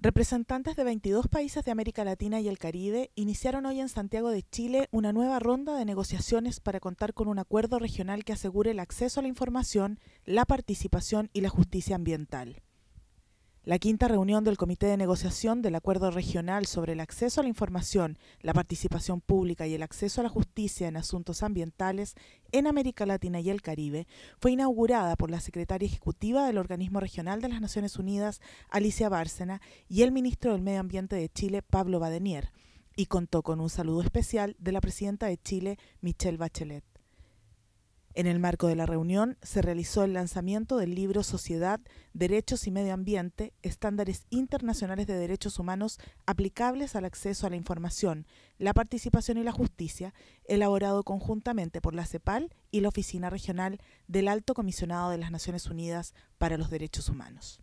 Representantes de 22 países de América Latina y el Caribe iniciaron hoy en Santiago de Chile una nueva ronda de negociaciones para contar con un acuerdo regional que asegure el acceso a la información, la participación y la justicia ambiental. La quinta reunión del Comité de Negociación del Acuerdo Regional sobre el acceso a la información, la participación pública y el acceso a la justicia en asuntos ambientales en América Latina y el Caribe fue inaugurada por la secretaria ejecutiva del Organismo Regional de las Naciones Unidas, Alicia Bárcena, y el ministro del Medio Ambiente de Chile, Pablo Badenier, y contó con un saludo especial de la presidenta de Chile, Michelle Bachelet. En el marco de la reunión se realizó el lanzamiento del libro Sociedad, Derechos y Medio Ambiente, estándares internacionales de derechos humanos aplicables al acceso a la información, la participación y la justicia, elaborado conjuntamente por la CEPAL y la Oficina Regional del Alto Comisionado de las Naciones Unidas para los Derechos Humanos.